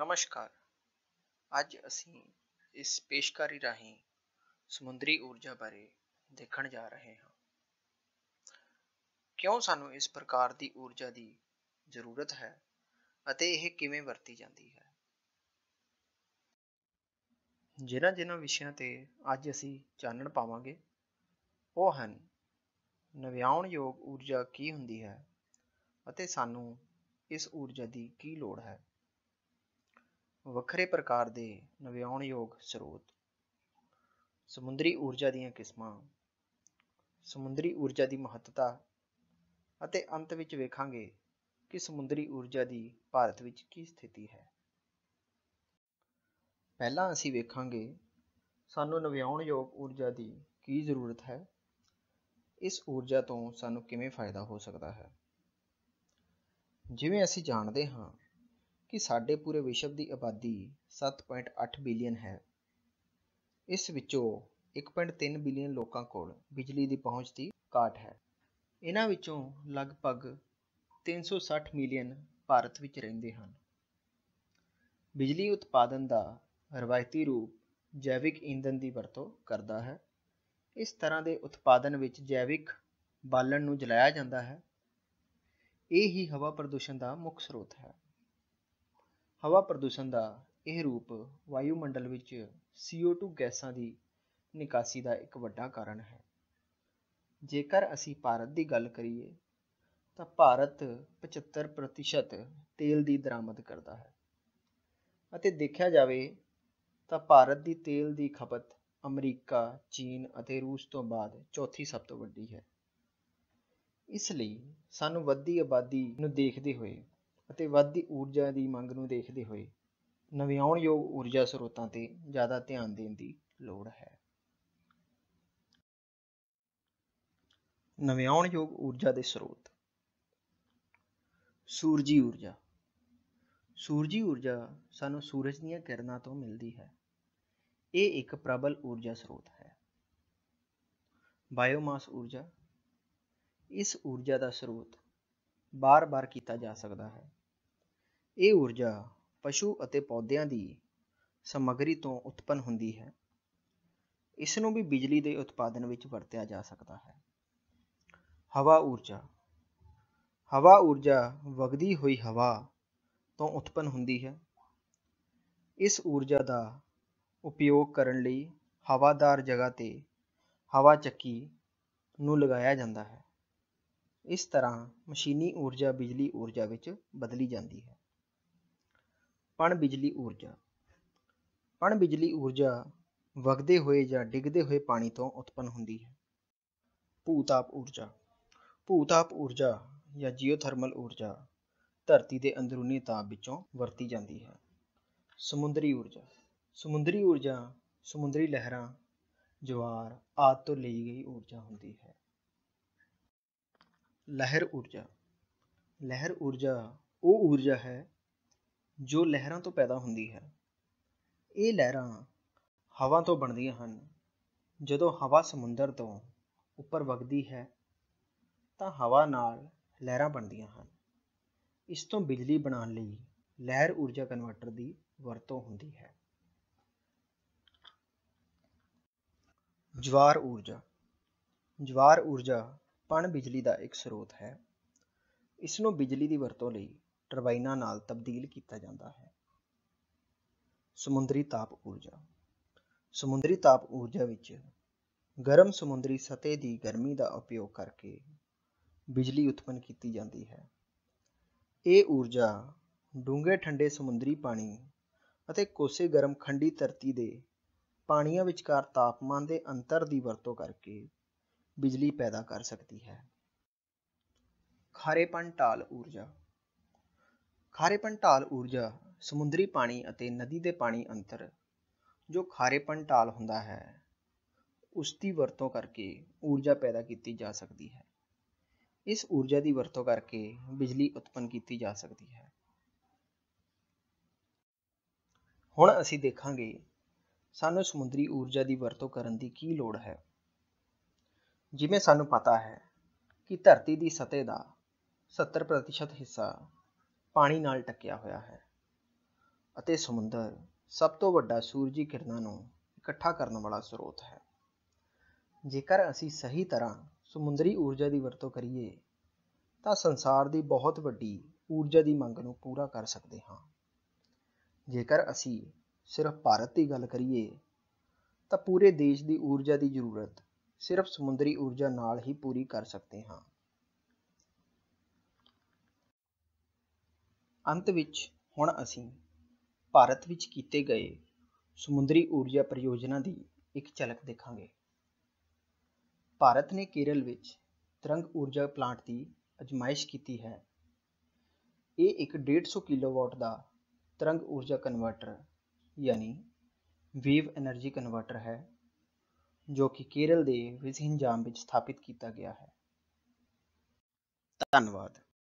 ਨਮਸਕਾਰ ਅੱਜ ਅਸੀਂ ਇਸ ਪੇਸ਼ਕਾਰੀ ਰਾਹੀਂ ਸਮੁੰਦਰੀ ਊਰਜਾ ਬਾਰੇ ਦੇਖਣ ਜਾ ਰਹੇ ਹਾਂ ਕਿਉਂ ਸਾਨੂੰ ਇਸ ਪ੍ਰਕਾਰ ਦੀ ਊਰਜਾ ਦੀ ਜ਼ਰੂਰਤ ਹੈ ਅਤੇ ਇਹ ਕਿਵੇਂ ਵਰਤੀ ਜਾਂਦੀ ਹੈ ਜਿਨ੍ਹਾਂ ਜਿਨ੍ਹਾਂ ਵਿਸ਼ਿਆਂ ਤੇ ਅੱਜ ਅਸੀਂ ਚਾਨਣ ਪਾਵਾਂਗੇ ਉਹ ਹਨ ਨਵਿਆਉਣਯੋਗ ਊਰਜਾ ਕੀ ਹੁੰਦੀ ਹੈ ਅਤੇ ਸਾਨੂੰ ਇਸ ਊਰਜਾ ਦੀ ਕੀ ਲੋੜ ਹੈ ਵੱਖਰੇ ਪ੍ਰਕਾਰ ਦੇ ਨਵਿਆਉਣਯੋਗ ਸਰੋਤ ਸਮੁੰਦਰੀ ਊਰਜਾ ਦੀਆਂ ਕਿਸਮਾਂ ਸਮੁੰਦਰੀ ਊਰਜਾ ਦੀ ਮਹੱਤਤਾ ਅਤੇ ਅੰਤ ਵਿੱਚ ਵੇਖਾਂਗੇ ਕਿ ਸਮੁੰਦਰੀ ਊਰਜਾ ਦੀ ਭਾਰਤ ਵਿੱਚ ਕੀ ਸਥਿਤੀ ਹੈ ਪਹਿਲਾਂ ਅਸੀਂ ਵੇਖਾਂਗੇ ਸਾਨੂੰ ਨਵਿਆਉਣਯੋਗ ਊਰਜਾ ਦੀ ਕੀ ਜ਼ਰੂਰਤ ਹੈ ਇਸ ਊਰਜਾ ਤੋਂ ਸਾਨੂੰ ਕਿਵੇਂ ਫਾਇਦਾ ਹੋ ਸਕਦਾ ਹੈ ਜਿਵੇਂ ਅਸੀਂ ਜਾਣਦੇ ਹਾਂ ਕਿ ਸਾਡੇ ਪੂਰੇ ਵਿਸ਼ਵ ਦੀ ਆਬਾਦੀ 7.8 ਬਿਲੀਅਨ ਹੈ ਇਸ ਵਿੱਚੋਂ 1.3 ਬਿਲੀਅਨ ਲੋਕਾਂ ਕੋਲ ਬਿਜਲੀ ਦੀ ਪਹੁੰਚ ਦੀ ਘਾਟ ਹੈ ਇਹਨਾਂ ਵਿੱਚੋਂ ਲਗਭਗ 360 ਮਿਲੀਅਨ ਭਾਰਤ ਵਿੱਚ ਰਹਿੰਦੇ ਹਨ ਬਿਜਲੀ ਉਤਪਾਦਨ ਦਾ ਰਵਾਇਤੀ ਰੂਪ ਜੈਵਿਕ ਇੰਧਨ ਦੀ ਵਰਤੋਂ ਕਰਦਾ ਹੈ ਇਸ ਤਰ੍ਹਾਂ ਦੇ ਉਤਪਾਦਨ ਵਿੱਚ ਜੈਵਿਕ ਬਾਲਣ ਨੂੰ ਜਲਾਇਆ ਜਾਂਦਾ ਹੈ ਇਹ ਹੀ ਹਵਾ ਪ੍ਰਦੂਸ਼ਣ ਦਾ ਮੁੱਖ ਸਰੋਤ ਹੈ ਹਵਾ ਪ੍ਰਦੂਸ਼ਣ ਦਾ ਇਹ ਰੂਪ ਵਾਯੂਮੰਡਲ ਵਿੱਚ CO2 ਗੈਸਾਂ ਦੀ ਨਿਕਾਸੀ ਦਾ ਇੱਕ ਵੱਡਾ ਕਾਰਨ ਹੈ ਜੇਕਰ ਅਸੀਂ ਭਾਰਤ ਦੀ ਗੱਲ ਕਰੀਏ ਤਾਂ ਭਾਰਤ 75% ਤੇਲ ਦੀ ਦਰਾਮਦ ਕਰਦਾ ਹੈ ਅਤੇ ਦੇਖਿਆ ਜਾਵੇ ਤਾਂ ਭਾਰਤ ਦੀ ਤੇਲ ਦੀ ਖਪਤ ਅਮਰੀਕਾ, ਚੀਨ ਅਤੇ ਰੂਸ ਤੋਂ ਬਾਅਦ ਚੌਥੀ ਸਭ ਤੋਂ ਵੱਡੀ ਹੈ ਇਸ ਲਈ ਸਾਨੂੰ ਵੱਧਦੀ ਆਬਾਦੀ ਨੂੰ ਦੇਖਦੇ ਹੋਏ ਅਤੇ ਵਧਦੀ ਊਰਜਾ ਦੀ ਮੰਗ ਨੂੰ ਦੇਖਦੇ ਹੋਏ ਨਵਿਆਉਣਯੋਗ ਊਰਜਾ ਸਰੋਤਾਂ ਤੇ ਜ਼ਿਆਦਾ ਧਿਆਨ ਦੇਣ ਦੀ ਲੋੜ ਹੈ ਨਵਿਆਉਣਯੋਗ ਊਰਜਾ ਦੇ ਸਰੋਤ ਸੂਰਜੀ ਊਰਜਾ ਸੂਰਜੀ ਊਰਜਾ ਸਾਨੂੰ ਸੂਰਜ ਦੀਆਂ ਕਿਰਨਾਂ ਤੋਂ ਮਿਲਦੀ ਹੈ ਇਹ ਇੱਕ ਪ੍ਰਬਲ ਊਰਜਾ ਸਰੋਤ ਹੈ ਬਾਇਓਮਾਸ ਊਰਜਾ ਇਸ ਊਰਜਾ ਦਾ ਸਰੋਤ ਬਾਰ-ਬਾਰ ਕੀਤਾ ਜਾ ਸਕਦਾ ਹੈ ਇਹ ਊਰਜਾ ਪਸ਼ੂ ਅਤੇ ਪੌਦਿਆਂ ਦੀ ਸਮੱਗਰੀ ਤੋਂ ਉਤਪੰਨ ਹੁੰਦੀ ਹੈ ਇਸ ਨੂੰ ਵੀ ਬਿਜਲੀ ਦੇ ਉਤਪਾਦਨ ਵਿੱਚ ਵਰਤਿਆ ਜਾ ਸਕਦਾ ਹੈ ਹਵਾ ਊਰਜਾ ਹਵਾ ਊਰਜਾ ਵਗਦੀ ਹੋਈ ਹਵਾ ਤੋਂ ਉਤਪੰਨ ਹੁੰਦੀ ਹੈ ਇਸ ਊਰਜਾ ਦਾ ਉਪਯੋਗ ਕਰਨ ਲਈ ਹਵਾਦਾਰ ਜਗ੍ਹਾ ਤੇ ਹਵਾ ਚੱਕੀ ਨੂੰ ਲਗਾਇਆ ਜਾਂਦਾ ਹੈ ਇਸ ਤਰ੍ਹਾਂ ਮਸ਼ੀਨੀ ਊਰਜਾ ਬਿਜਲੀ ਊਰਜਾ ਵਿੱਚ ਬਦਲੀ ਜਾਂਦੀ ਹੈ ਪਣ ਬਿਜਲੀ ਊਰਜਾ ਪਣ ਬਿਜਲੀ ਊਰਜਾ ਵਗਦੇ ਹੋਏ ਜਾਂ ਡਿੱਗਦੇ ਹੋਏ ਪਾਣੀ ਤੋਂ ਉਤਪੰਨ ਹੁੰਦੀ ਹੈ ਭੂਤਾਪ ਊਰਜਾ ਭੂਤਾਪ ਊਰਜਾ ਜਾਂ ਜੀਓਥਰਮਲ ਊਰਜਾ ਧਰਤੀ ਦੇ ਅੰਦਰੂਨੀ ਤਾਪ ਵਿੱਚੋਂ ਵਰਤੀ ਜਾਂਦੀ ਹੈ ਸਮੁੰਦਰੀ ਊਰਜਾ ਸਮੁੰਦਰੀ ਊਰਜਾ ਸਮੁੰਦਰੀ ਲਹਿਰਾਂ ਜਵਾਰ ਆਦਿ ਤੋਂ ਲਈ ਗਈ ਊਰਜਾ ਹੁੰਦੀ ਹੈ ਲਹਿਰ ਊਰਜਾ ਲਹਿਰ ਊਰਜਾ ਉਹ ਊਰਜਾ ਹੈ ਜੋ ਲਹਿਰਾਂ ਤੋਂ ਪੈਦਾ ਹੁੰਦੀ ਹੈ ਇਹ ਲਹਿਰਾਂ ਹਵਾ ਤੋਂ ਬਣਦੀਆਂ ਹਨ ਜਦੋਂ ਹਵਾ ਸਮੁੰਦਰ ਤੋਂ ਉੱਪਰ ਵਗਦੀ ਹੈ ਤਾਂ ਹਵਾ ਨਾਲ ਲਹਿਰਾਂ ਬਣਦੀਆਂ ਹਨ ਇਸ ਤੋਂ ਬਿਜਲੀ ਬਣਾਉਣ ਲਈ ਲਹਿਰ ਊਰਜਾ ਕਨਵਰਟਰ ਦੀ ਵਰਤੋਂ ਹੁੰਦੀ ਹੈ ਜਵਾਰ ਊਰਜਾ ਜਵਾਰ ਊਰਜਾ ਪਣ ਬਿਜਲੀ ਦਾ ਇੱਕ ਸਰੋਤ ਹੈ ਇਸ ਨੂੰ ਬਿਜਲੀ ਦੀ ਵਰਤੋਂ ਲਈ ਟਰਬਾਈਨਾਂ ਨਾਲ ਤਬਦੀਲ ਕੀਤਾ ਜਾਂਦਾ ਹੈ ਸਮੁੰਦਰੀ ਤਾਪ ਊਰਜਾ ਸਮੁੰਦਰੀ ਤਾਪ ਊਰਜਾ ਵਿੱਚ ਗਰਮ ਸਮੁੰਦਰੀ ਸਤਹ ਦੀ ਗਰਮੀ ਦਾ ਉਪਯੋਗ ਕਰਕੇ ਬਿਜਲੀ ਉਤਪੰਨ ਕੀਤੀ ਜਾਂਦੀ ਹੈ ਇਹ ਊਰਜਾ ਡੂੰਘੇ ਠੰਡੇ ਸਮੁੰਦਰੀ ਪਾਣੀ ਅਤੇ ਕੋਸੇ ਗਰਮ ਖੰਡੀ ਧਰਤੀ ਦੇ ਪਾਣੀਆਂ ਵਿਚਕਾਰ ਤਾਪਮਾਨ ਦੇ ਅੰਤਰ ਦੀ ਵਰਤੋਂ ਕਰਕੇ ਬਿਜਲੀ ਪੈਦਾ ਕਰ ਸਕਦੀ ਹੈ ਖਾਰੇਪਨ ਟਾਲ ਊਰਜਾ ਖਾਰੇਪਨ ਢਾਲ ਊਰਜਾ ਸਮੁੰਦਰੀ ਪਾਣੀ ਅਤੇ ਨਦੀ ਦੇ ਪਾਣੀ ਅੰਤਰ ਜੋ ਖਾਰੇਪਨ ਢਾਲ ਹੁੰਦਾ ਹੈ ਉਸ ਦੀ ਵਰਤੋਂ ਕਰਕੇ ਊਰਜਾ ਪੈਦਾ ਕੀਤੀ ਜਾ ਸਕਦੀ ਹੈ ਇਸ ਊਰਜਾ ਦੀ ਵਰਤੋਂ ਕਰਕੇ ਬਿਜਲੀ ਉਤਪੰਨ ਕੀਤੀ ਜਾ ਸਕਦੀ ਹੈ ਹੁਣ ਅਸੀਂ ਦੇਖਾਂਗੇ ਸਾਨੂੰ ਸਮੁੰਦਰੀ ਊਰਜਾ ਦੀ ਵਰਤੋਂ ਕਰਨ ਦੀ ਕੀ ਲੋੜ ਹੈ ਜਿਵੇਂ ਸਾਨੂੰ ਪਤਾ ਹੈ ਕਿ ਧਰਤੀ ਦੀ ਸਤਹ ਦਾ 70% ਹਿੱਸਾ ਪਾਣੀ ਨਾਲ ਟਕਿਆ ਹੋਇਆ ਹੈ ਅਤੇ ਸਮੁੰਦਰ ਸਭ ਤੋਂ ਵੱਡਾ ਸੂਰਜੀ ਕਿਰਨਾਂ ਨੂੰ ਇਕੱਠਾ ਕਰਨ ਵਾਲਾ ਸਰੋਤ ਹੈ ਜੇਕਰ ਅਸੀਂ ਸਹੀ ਤਰ੍ਹਾਂ ਸਮੁੰਦਰੀ ਊਰਜਾ ਦੀ ਵਰਤੋਂ ਕਰੀਏ ਤਾਂ ਸੰਸਾਰ ਦੀ ਬਹੁਤ ਵੱਡੀ ਊਰਜਾ ਦੀ ਮੰਗ ਨੂੰ ਪੂਰਾ ਕਰ ਸਕਦੇ ਹਾਂ ਜੇਕਰ ਅਸੀਂ ਸਿਰਫ ਭਾਰਤ ਦੀ ਗੱਲ ਕਰੀਏ ਤਾਂ ਪੂਰੇ ਦੇਸ਼ ਦੀ ਊਰਜਾ ਦੀ ਜ਼ਰੂਰਤ ਸਿਰਫ ਸਮੁੰਦਰੀ ਊਰਜਾ ਨਾਲ ਹੀ ਪੂਰੀ ਕਰ ਸਕਦੇ ਹਾਂ ਅੰਤ ਵਿੱਚ ਹੁਣ ਅਸੀਂ ਭਾਰਤ ਵਿੱਚ ਕੀਤੇ ਗਏ ਸਮੁੰਦਰੀ ਊਰਜਾ ਪ੍ਰਯੋਜਨਾ ਦੀ ਇੱਕ ਝਲਕ ਦੇਖਾਂਗੇ ਭਾਰਤ ਨੇ ਕੇਰਲ ਵਿੱਚ ਤਰੰਗ ਊਰਜਾ ਪਲਾਂਟ ਦੀ ਅਜਮਾਇਸ਼ ਕੀਤੀ ਹੈ ਇਹ ਇੱਕ 150 ਕਿਲੋਵਾਟ ਦਾ ਤਰੰਗ ਊਰਜਾ ਕਨਵਰਟਰ ਯਾਨੀ ਵੇਵ એનર્ਜੀ ਕਨਵਰਟਰ ਹੈ ਜੋ ਕਿ ਕੇਰਲ ਦੇ ਵਿਸਿੰਜਾਮ ਵਿੱਚ ਸਥਾਪਿਤ ਕੀਤਾ ਗਿਆ ਹੈ ਧੰਨਵਾਦ